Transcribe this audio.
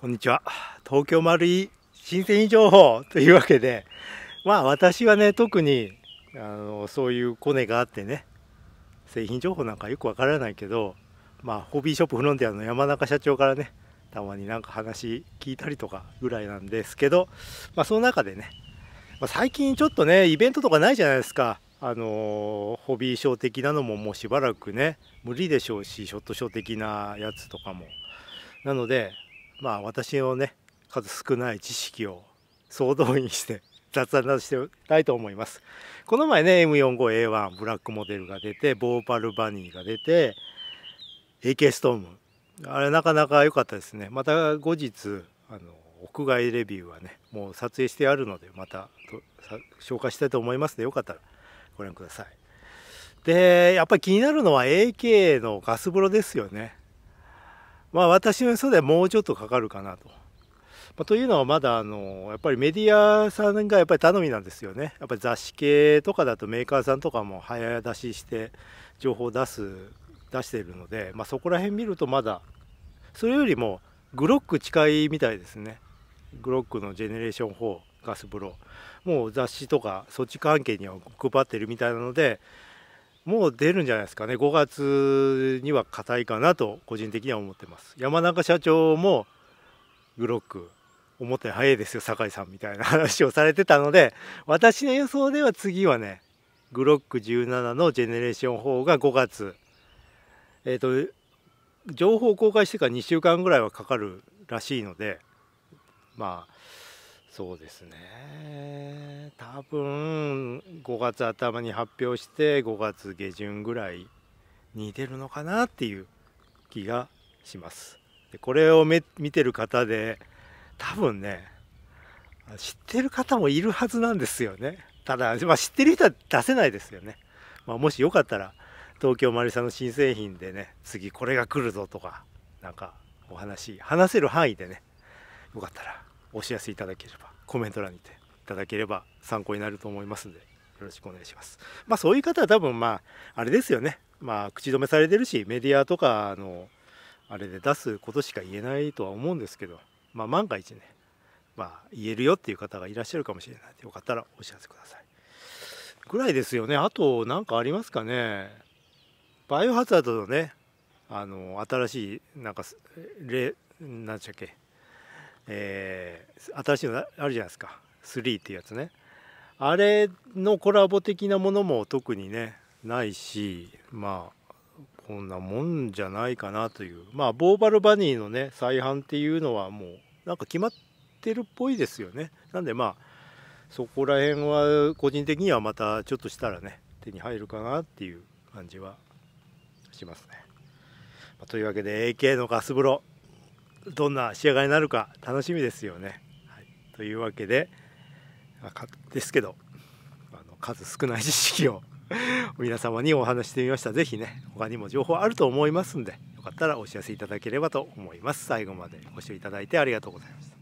こんにちは。東京丸い新鮮情報というわけで、まあ私はね、特にあのそういうコネがあってね、製品情報なんかよくわからないけど、まあホビーショップフロンティアの山中社長からね、たまになんか話聞いたりとかぐらいなんですけど、まあその中でね、まあ、最近ちょっとね、イベントとかないじゃないですか。あのホビーショー的なのももうしばらくね無理でしょうしショットショー的なやつとかもなのでまあ私のね数少ない知識を総動員して 雑談などしてたいと思います。この前ね M45A1 ブラックモデルが出てボーパルバニーが出て AK ストームあれなかなか良かったですね。また後日あの屋外レビューはねもう撮影してあるのでまた紹介したいと思いますのでよかったらご覧ください。でやっぱり気になるのは AK のガス風呂ですよね。まあ私の予想ではもうちょっとかかるかなと。まあ、というのはまだあのやっぱりメディアさんがやっぱり頼みなんですよね。やっぱり雑誌系とかだとメーカーさんとかも早出しして情報を出す出しているので、まあ、そこら辺見るとまだそれよりもグロック近いみたいですね。グロックのジェネレーション4ガスロー。もう雑誌とかそっち関係には配ってるみたいなのでもう出るんじゃないですかね5月には硬いかなと個人的には思ってます山中社長もグロック表早いですよ酒井さんみたいな話をされてたので私の予想では次はねグロック17のジェネレーション4が5月えっ、ー、と情報公開してから2週間ぐらいはかかるらしいのでまあそうですね多分5月頭に発表して5月下旬ぐらいに出るのかなっていう気がしますでこれを見てる方で多分ね知ってる方もいるはずなんですよねただ、まあ、知ってる人は出せないですよね、まあ、もしよかったら東京マリサの新製品でね次これが来るぞとかなんかお話話せる範囲でねよかったらお知らせいただければコメント欄にていただければ参考になると思いますんでよろしくお願いしますまあそういう方は多分まああれですよねまあ口止めされてるしメディアとかのあれで出すことしか言えないとは思うんですけどまあ万が一ねまあ言えるよっていう方がいらっしゃるかもしれないよかったらお知らせくださいぐらいですよねあと何かありますかねバイオハザードのねあの新しいなんかれ何でしたっけえー新しいのあるじゃないですか3っていうやつねあれのコラボ的なものも特にねないしまあこんなもんじゃないかなというまあボーバルバニーのね再販っていうのはもうなんか決まってるっぽいですよねなんでまあそこら辺は個人的にはまたちょっとしたらね手に入るかなっていう感じはしますね、まあ、というわけで AK のガス風呂どんな仕上がりになるか楽しみですよねというわけであ、ですけどあの数少ない知識を 皆様にお話してみました是非ね他にも情報あると思いますんでよかったらお知らせいただければと思います最後までご視聴いただいてありがとうございました